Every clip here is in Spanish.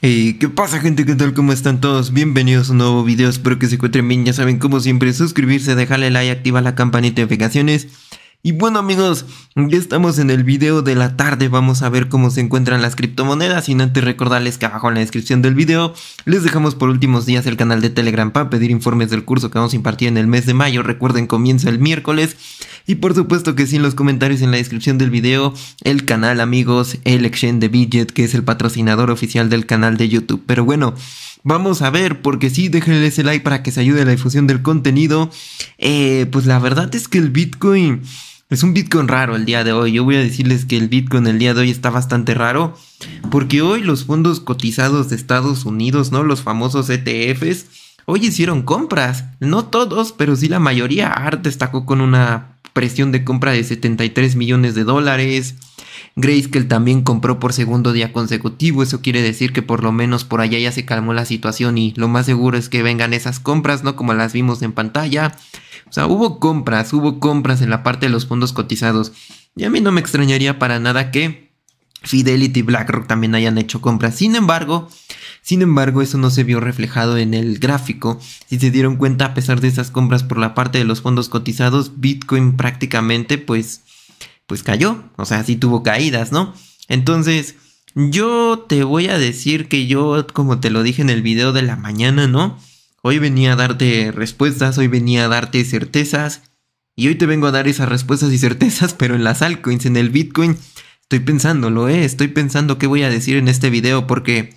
¿qué pasa gente? ¿Qué tal? ¿Cómo están todos? Bienvenidos a un nuevo video, espero que se encuentren bien, ya saben como siempre, suscribirse, dejarle like, activar la campanita de notificaciones y bueno amigos, ya estamos en el video de la tarde, vamos a ver cómo se encuentran las criptomonedas y no antes recordarles que abajo en la descripción del video les dejamos por últimos días el canal de Telegram para pedir informes del curso que vamos a impartir en el mes de mayo, recuerden comienza el miércoles y por supuesto que sí en los comentarios en la descripción del video el canal amigos, el exchange de Bidget que es el patrocinador oficial del canal de YouTube, pero bueno... Vamos a ver, porque sí, déjenle ese like para que se ayude a la difusión del contenido. Eh, pues la verdad es que el Bitcoin es un Bitcoin raro el día de hoy. Yo voy a decirles que el Bitcoin el día de hoy está bastante raro, porque hoy los fondos cotizados de Estados Unidos, ¿no? Los famosos ETFs, hoy hicieron compras. No todos, pero sí la mayoría. Arte destacó con una presión de compra de 73 millones de dólares. él también compró por segundo día consecutivo, eso quiere decir que por lo menos por allá ya se calmó la situación y lo más seguro es que vengan esas compras, ¿no? Como las vimos en pantalla. O sea, hubo compras, hubo compras en la parte de los fondos cotizados. Y a mí no me extrañaría para nada que Fidelity y BlackRock también hayan hecho compras. Sin embargo, sin embargo, eso no se vio reflejado en el gráfico. Si se dieron cuenta, a pesar de esas compras por la parte de los fondos cotizados, Bitcoin prácticamente pues pues cayó, o sea, sí tuvo caídas, ¿no? Entonces, yo te voy a decir que yo, como te lo dije en el video de la mañana, ¿no? Hoy venía a darte respuestas, hoy venía a darte certezas, y hoy te vengo a dar esas respuestas y certezas, pero en las altcoins, en el Bitcoin, Estoy pensándolo, ¿eh? Estoy pensando qué voy a decir en este video porque...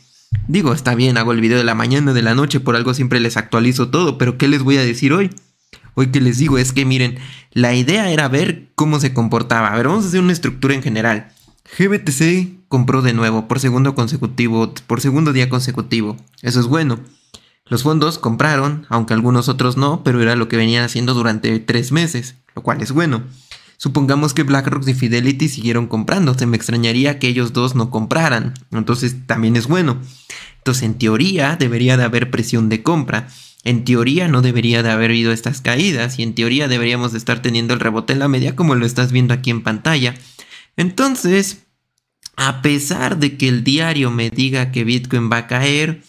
Digo, está bien, hago el video de la mañana, de la noche, por algo siempre les actualizo todo, pero ¿qué les voy a decir hoy? Hoy que les digo es que miren, la idea era ver cómo se comportaba. A ver, vamos a hacer una estructura en general. GBTC compró de nuevo por segundo consecutivo, por segundo día consecutivo. Eso es bueno. Los fondos compraron, aunque algunos otros no, pero era lo que venían haciendo durante tres meses, lo cual es bueno. Supongamos que BlackRock y Fidelity siguieron comprando, se me extrañaría que ellos dos no compraran, entonces también es bueno. Entonces en teoría debería de haber presión de compra, en teoría no debería de haber habido estas caídas y en teoría deberíamos de estar teniendo el rebote en la media como lo estás viendo aquí en pantalla. Entonces, a pesar de que el diario me diga que Bitcoin va a caer,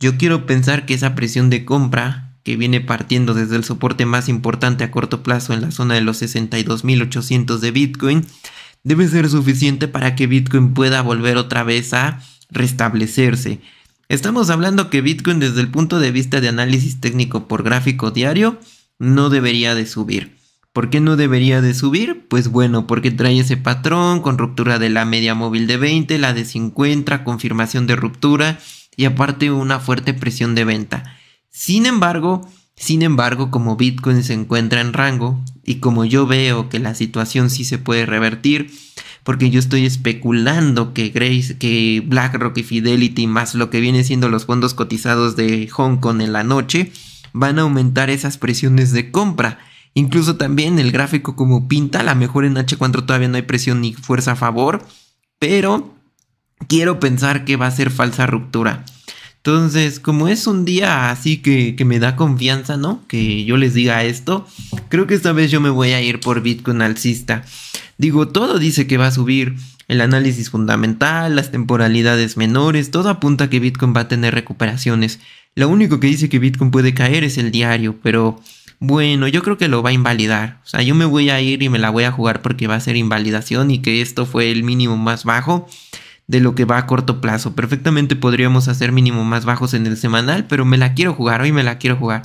yo quiero pensar que esa presión de compra que viene partiendo desde el soporte más importante a corto plazo en la zona de los 62.800 de Bitcoin, debe ser suficiente para que Bitcoin pueda volver otra vez a restablecerse. Estamos hablando que Bitcoin desde el punto de vista de análisis técnico por gráfico diario no debería de subir. ¿Por qué no debería de subir? Pues bueno, porque trae ese patrón con ruptura de la media móvil de 20, la de 50, confirmación de ruptura y aparte una fuerte presión de venta. Sin embargo, sin embargo, como Bitcoin se encuentra en rango y como yo veo que la situación sí se puede revertir, porque yo estoy especulando que Grace, que BlackRock y Fidelity más lo que viene siendo los fondos cotizados de Hong Kong en la noche van a aumentar esas presiones de compra. Incluso también el gráfico como pinta, a lo mejor en H4 todavía no hay presión ni fuerza a favor, pero quiero pensar que va a ser falsa ruptura. Entonces, como es un día así que, me da confianza, ¿no? Que yo les diga esto, creo que esta vez yo me voy a ir por Bitcoin alcista. Digo, todo dice que va a subir. El análisis fundamental, las temporalidades menores, todo apunta a que Bitcoin va a tener recuperaciones. Lo único que dice que Bitcoin puede caer es el diario, pero bueno, yo creo que lo va a invalidar. O sea, yo me voy a ir y me la voy a jugar porque va a ser invalidación y que esto fue el mínimo más bajo de lo que va a corto plazo. Perfectamente podríamos hacer mínimo más bajos en el semanal, pero me la quiero jugar, hoy me la quiero jugar.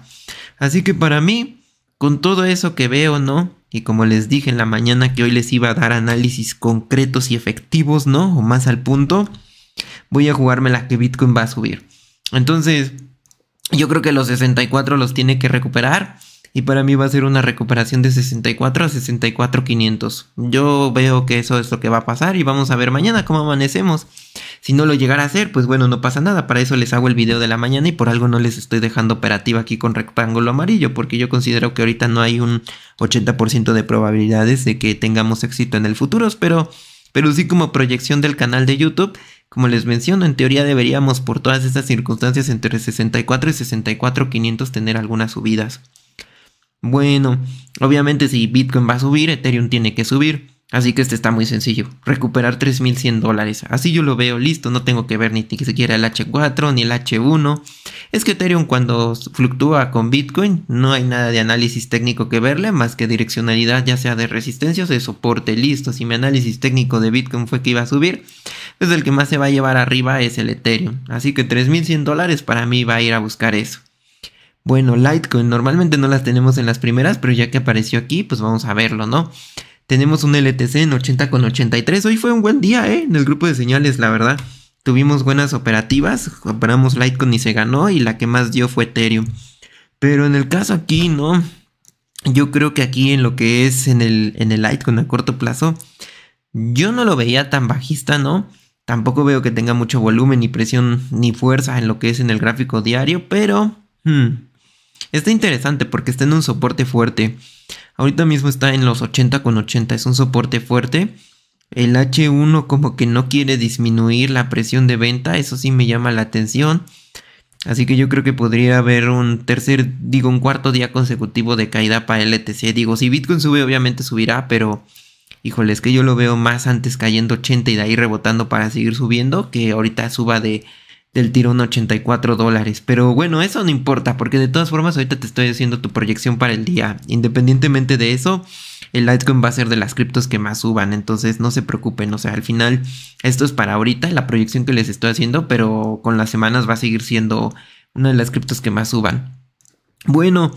Así que para mí, con todo eso que veo, ¿no? Y como les dije en la mañana que hoy les iba a dar análisis concretos y efectivos, ¿no? O más al punto, voy a jugarme la que Bitcoin va a subir. Entonces, yo creo que los 64 los tiene que recuperar. Y para mí va a ser una recuperación de 64 a 64.500. Yo veo que eso es lo que va a pasar y vamos a ver mañana cómo amanecemos. Si no lo llegara a hacer, pues bueno, no pasa nada. Para eso les hago el video de la mañana y por algo no les estoy dejando operativa aquí con rectángulo amarillo, porque yo considero que ahorita no hay un 80% de probabilidades de que tengamos éxito en el futuro, pero, pero sí como proyección del canal de YouTube. Como les menciono, en teoría deberíamos por todas estas circunstancias entre 64 y 64.500 tener algunas subidas. Bueno, obviamente si Bitcoin va a subir, Ethereum tiene que subir. Así que este está muy sencillo. Recuperar 3.100 dólares. Así yo lo veo listo. No tengo que ver ni siquiera el H4 ni el H1. Es que Ethereum cuando fluctúa con Bitcoin no hay nada de análisis técnico que verle más que direccionalidad ya sea de resistencia o de soporte. Listo. Si mi análisis técnico de Bitcoin fue que iba a subir, pues el que más se va a llevar arriba es el Ethereum. Así que 3.100 dólares para mí va a ir a buscar eso. Bueno, Litecoin, normalmente no las tenemos en las primeras, pero ya que apareció aquí, pues vamos a verlo, ¿no? Tenemos un LTC en 80 con 83. Hoy fue un buen día, ¿eh? En el grupo de señales, la verdad. Tuvimos buenas operativas, compramos Litecoin y se ganó, y la que más dio fue Ethereum. Pero en el caso aquí, ¿no? Yo creo que aquí en lo que es en el, en el Litecoin a corto plazo, yo no lo veía tan bajista, ¿no? Tampoco veo que tenga mucho volumen, ni presión, ni fuerza en lo que es en el gráfico diario, pero hmm, Está interesante porque está en un soporte fuerte. Ahorita mismo está en los 80 con 80, es un soporte fuerte. El H1 como que no quiere disminuir la presión de venta, eso sí me llama la atención. Así que yo creo que podría haber un tercer, digo, un cuarto día consecutivo de caída para LTC. Digo, si Bitcoin sube, obviamente subirá, pero híjole, es que yo lo veo más antes cayendo 80 y de ahí rebotando para seguir subiendo, que ahorita suba de del tirón 84 dólares. Pero bueno, eso no importa, porque de todas formas ahorita te estoy haciendo tu proyección para el día. Independientemente de eso, el Litecoin va a ser de las criptos que más suban, entonces no se preocupen, o sea, al final esto es para ahorita, la proyección que les estoy haciendo, pero con las semanas va a seguir siendo una de las criptos que más suban. Bueno,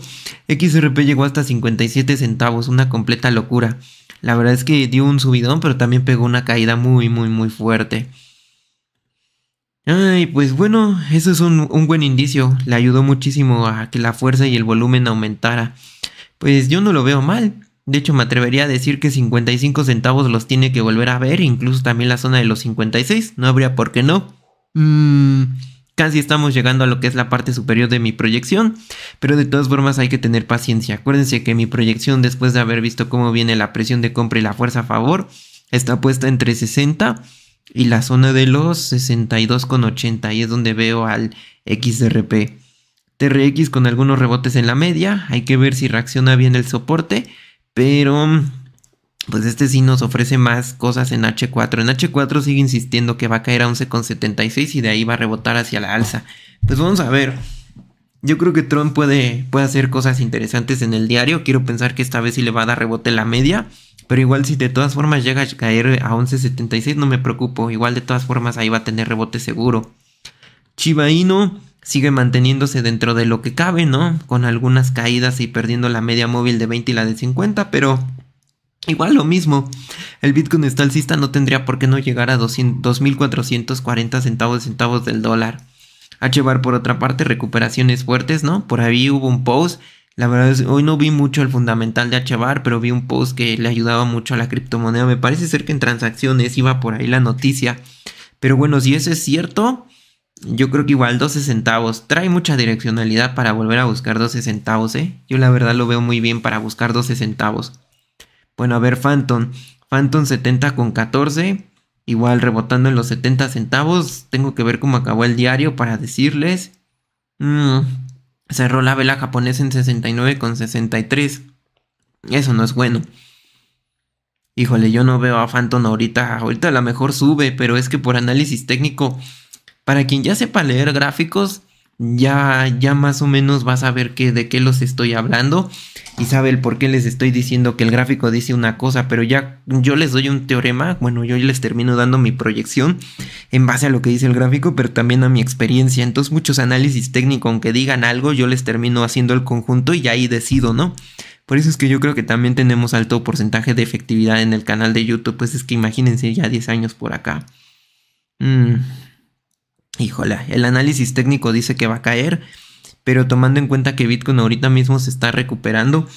XRP llegó hasta 57 centavos, una completa locura. La verdad es que dio un subidón, pero también pegó una caída muy, muy, muy fuerte. Ay, pues bueno, eso es un, buen indicio. Le ayudó muchísimo a que la fuerza y el volumen aumentara. Pues yo no lo veo mal. De hecho, me atrevería a decir que 55 centavos los tiene que volver a ver, incluso también la zona de los 56. No habría por qué no. Mmm casi estamos llegando a lo que es la parte superior de mi proyección, pero de todas formas hay que tener paciencia. Acuérdense que mi proyección después de haber visto cómo viene la presión de compra y la fuerza a favor está puesta entre 60 y la zona de los 62,80 ahí es donde veo al XRP. TRX con algunos rebotes en la media. Hay que ver si reacciona bien el soporte. Pero pues este sí nos ofrece más cosas en H4. En H4 sigue insistiendo que va a caer a 11,76 y de ahí va a rebotar hacia la alza. Pues vamos a ver. Yo creo que Tron puede, puede hacer cosas interesantes en el diario. Quiero pensar que esta vez sí le va a dar rebote la media. Pero igual si de todas formas llega a caer a 11.76 no me preocupo. Igual de todas formas ahí va a tener rebote seguro. Chivaino sigue manteniéndose dentro de lo que cabe, ¿no? Con algunas caídas y perdiendo la media móvil de 20 y la de 50, pero igual lo mismo. El Bitcoin está no tendría por qué no llegar a 2.440 centavos centavos del dólar. HBAR por otra parte, recuperaciones fuertes, ¿no? Por ahí hubo un post la verdad es, hoy no vi mucho el fundamental de HBAR pero vi un post que le ayudaba mucho a la criptomoneda. Me parece ser que en transacciones iba por ahí la noticia. Pero bueno, si eso es cierto, yo creo que igual 12 centavos trae mucha direccionalidad para volver a buscar 12 centavos, ¿eh? Yo la verdad lo veo muy bien para buscar 12 centavos. Bueno, a ver, Phantom. Phantom 70 con 14. Igual rebotando en los 70 centavos. Tengo que ver cómo acabó el diario para decirles. Mmm cerró la vela japonesa en 69 con 63. Eso no es bueno. Híjole, yo no veo a Phantom ahorita. Ahorita a lo mejor sube, pero es que por análisis técnico, para quien ya sepa leer gráficos, ya, ya más o menos vas a ver que, de qué los estoy hablando y sabe por qué les estoy diciendo que el gráfico dice una cosa, pero ya yo les doy un teorema, bueno, yo les termino dando mi proyección en base a lo que dice el gráfico, pero también a mi experiencia. Entonces muchos análisis técnicos, aunque digan algo, yo les termino haciendo el conjunto y ahí decido, ¿no? Por eso es que yo creo que también tenemos alto porcentaje de efectividad en el canal de YouTube, pues es que imagínense ya 10 años por acá. Mm híjole, el análisis técnico dice que va a caer, pero tomando en cuenta que Bitcoin ahorita mismo se está recuperando,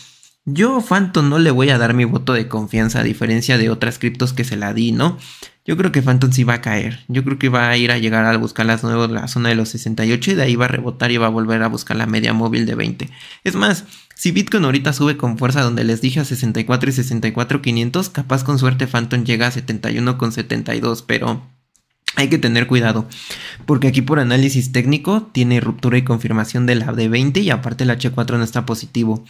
yo Phantom no le voy a dar mi voto de confianza a diferencia de otras criptos que se la di, ¿no? Yo creo que Phantom sí va a caer. Yo creo que va a ir a llegar a buscar las nuevas la zona de los 68 y de ahí va a rebotar y va a volver a buscar la media móvil de 20. Es más, si Bitcoin ahorita sube con fuerza donde les dije a 64 y 64.500, capaz con suerte Phantom llega a 71.72, pero hay que tener cuidado, porque aquí por análisis técnico tiene ruptura y confirmación de la D20 y aparte el H4 no está positivo.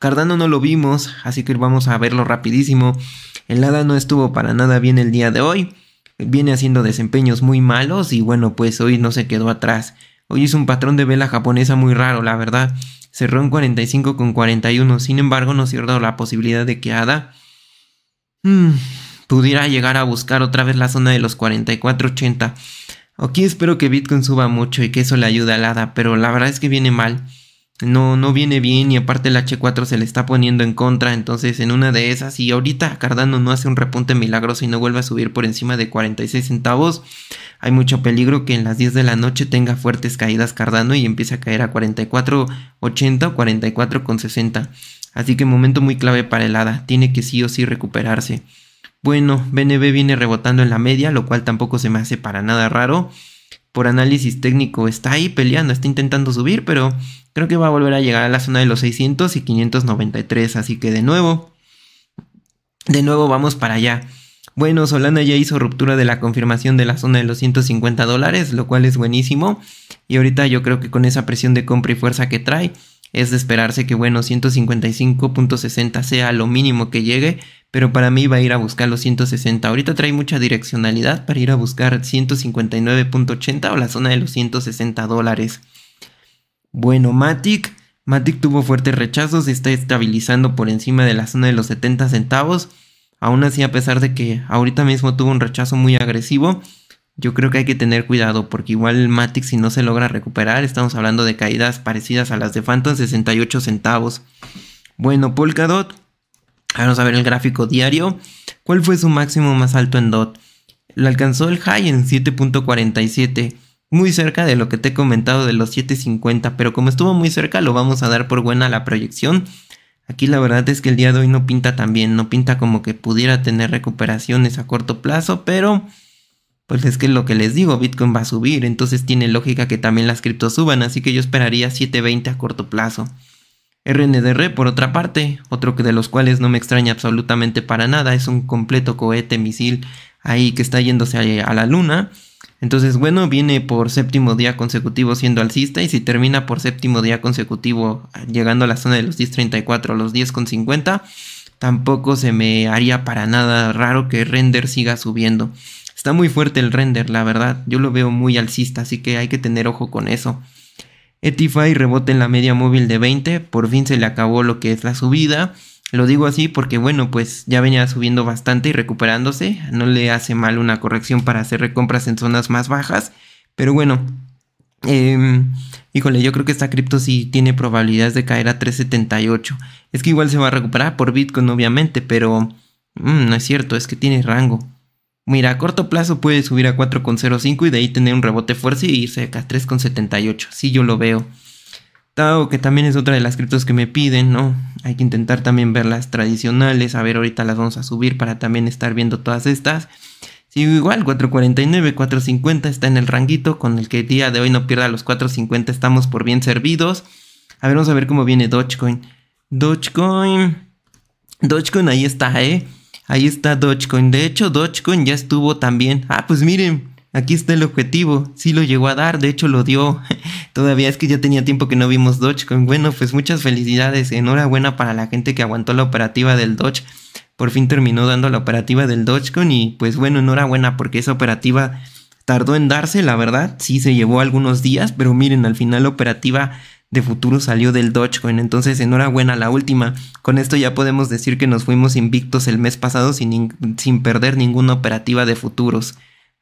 Cardano no lo vimos, así que vamos a verlo rapidísimo. El ADA no estuvo para nada bien el día de hoy, viene haciendo desempeños muy malos y bueno, pues hoy no se quedó atrás. Hoy es un patrón de vela japonesa muy raro, la verdad. Cerró en 45 con 41, sin embargo no cierto la posibilidad de que ADA... Hmm pudiera llegar a buscar otra vez la zona de los 44.80. Aquí espero que Bitcoin suba mucho y que eso le ayude al hada. pero la verdad es que viene mal. No, no viene bien y aparte el H4 se le está poniendo en contra, entonces en una de esas y ahorita Cardano no hace un repunte milagroso y no vuelve a subir por encima de 46 centavos, hay mucho peligro que en las 10 de la noche tenga fuertes caídas Cardano y empiece a caer a 44.80 o 44.60. Así que momento muy clave para el ADA, tiene que sí o sí recuperarse. Bueno, BNB viene rebotando en la media, lo cual tampoco se me hace para nada raro. Por análisis técnico está ahí peleando, está intentando subir, pero creo que va a volver a llegar a la zona de los 600 y 593, así que de nuevo, de nuevo vamos para allá. Bueno, Solana ya hizo ruptura de la confirmación de la zona de los 150 dólares, lo cual es buenísimo. Y ahorita yo creo que con esa presión de compra y fuerza que trae, es de esperarse que, bueno, 155.60 sea lo mínimo que llegue pero para mí va a ir a buscar los 160. Ahorita trae mucha direccionalidad para ir a buscar 159.80 o la zona de los 160 dólares. Bueno, Matic. Matic tuvo fuertes rechazos, y está estabilizando por encima de la zona de los 70 centavos. Aún así, a pesar de que ahorita mismo tuvo un rechazo muy agresivo, yo creo que hay que tener cuidado porque igual Matic si no se logra recuperar, estamos hablando de caídas parecidas a las de Phantom 68 centavos. Bueno, Polkadot Vamos a ver el gráfico diario. ¿Cuál fue su máximo más alto en DOT? Lo alcanzó el high en 7.47, muy cerca de lo que te he comentado de los 7.50, pero como estuvo muy cerca lo vamos a dar por buena la proyección. Aquí la verdad es que el día de hoy no pinta tan bien, no pinta como que pudiera tener recuperaciones a corto plazo, pero pues es que lo que les digo, Bitcoin va a subir, entonces tiene lógica que también las criptos suban, así que yo esperaría 7.20 a corto plazo. RNDR, por otra parte, otro de los cuales no me extraña absolutamente para nada, es un completo cohete misil ahí que está yéndose a la luna. Entonces, bueno, viene por séptimo día consecutivo siendo alcista y si termina por séptimo día consecutivo llegando a la zona de los 10.34 a los 10.50, tampoco se me haría para nada raro que render siga subiendo. Está muy fuerte el render, la verdad. Yo lo veo muy alcista, así que hay que tener ojo con eso. Etify rebote en la media móvil de 20, por fin se le acabó lo que es la subida. Lo digo así porque bueno, pues ya venía subiendo bastante y recuperándose, no le hace mal una corrección para hacer recompras en zonas más bajas, pero bueno, em, híjole, yo creo que esta cripto sí tiene probabilidades de caer a 378. Es que igual se va a recuperar por Bitcoin, obviamente, pero mm, no es cierto, es que tiene rango. Mira, a corto plazo puede subir a 4,05 y de ahí tener un rebote fuerte y irse a 3,78. Sí, yo lo veo. Tao, que también es otra de las criptos que me piden, ¿no? Hay que intentar también ver las tradicionales. A ver, ahorita las vamos a subir para también estar viendo todas estas. Sigo igual, 4.49, 4.50 está en el ranguito con el que el día de hoy no pierda los 4.50. Estamos por bien servidos. A ver, vamos a ver cómo viene Dogecoin. Dogecoin. Dogecoin ahí está, ¿eh? Ahí está Dogecoin. De hecho, Dogecoin ya estuvo también. Ah, pues miren, aquí está el objetivo. Sí lo llegó a dar, de hecho lo dio. Todavía es que ya tenía tiempo que no vimos Dogecoin. Bueno, pues muchas felicidades. Enhorabuena para la gente que aguantó la operativa del Doge. Por fin terminó dando la operativa del Dogecoin y pues bueno, enhorabuena porque esa operativa tardó en darse, la verdad. Sí se llevó algunos días, pero miren, al final la operativa de futuro salió del Dogecoin. Entonces, enhorabuena la última. Con esto ya podemos decir que nos fuimos invictos el mes pasado sin, perder ninguna operativa de futuros.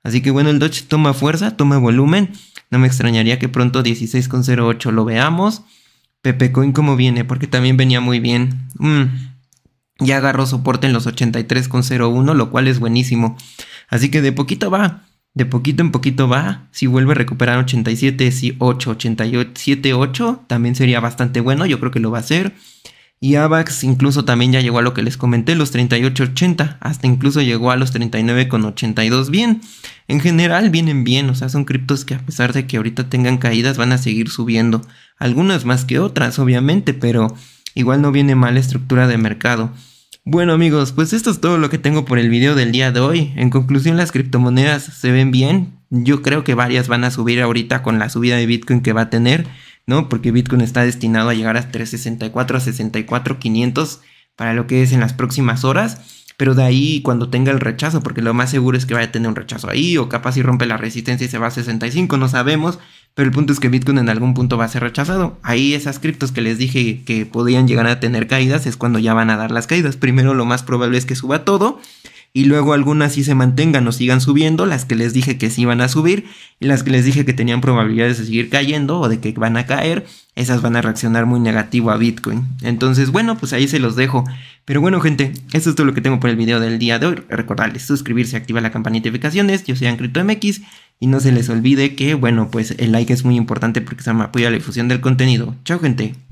Así que bueno, el Doge toma fuerza, toma volumen. No me extrañaría que pronto 16,08 lo veamos. Pepe Coin como viene, porque también venía muy bien. Mm, ya agarró soporte en los 83,01, lo cual es buenísimo. Así que de poquito va de poquito en poquito va. Si vuelve a recuperar 87, si 8, 87, 8, también sería bastante bueno. Yo creo que lo va a hacer. Y AVAX incluso también ya llegó a lo que les comenté, los 80, hasta incluso llegó a los 39.82 bien. En general vienen bien, o sea, son criptos que a pesar de que ahorita tengan caídas van a seguir subiendo. Algunas más que otras, obviamente, pero igual no viene la estructura de mercado. Bueno amigos, pues esto es todo lo que tengo por el video del día de hoy. En conclusión, las criptomonedas se ven bien. Yo creo que varias van a subir ahorita con la subida de Bitcoin que va a tener, ¿no? Porque Bitcoin está destinado a llegar a 364 a 64 500 para lo que es en las próximas horas pero de ahí cuando tenga el rechazo, porque lo más seguro es que vaya a tener un rechazo ahí, o capaz si rompe la resistencia y se va a 65, no sabemos, pero el punto es que Bitcoin en algún punto va a ser rechazado. Ahí esas criptos que les dije que podían llegar a tener caídas es cuando ya van a dar las caídas. Primero lo más probable es que suba todo y luego algunas sí se mantengan o sigan subiendo, las que les dije que sí iban a subir y las que les dije que tenían probabilidades de seguir cayendo o de que van a caer, esas van a reaccionar muy negativo a Bitcoin. Entonces, bueno, pues ahí se los dejo. Pero bueno, gente, eso es todo lo que tengo por el video del día de hoy. Recordarles suscribirse, Activa la campanita de notificaciones. Yo soy AncryptoMX y no se les olvide que, bueno, pues el like es muy importante porque se me apoya la difusión del contenido. Chao, gente.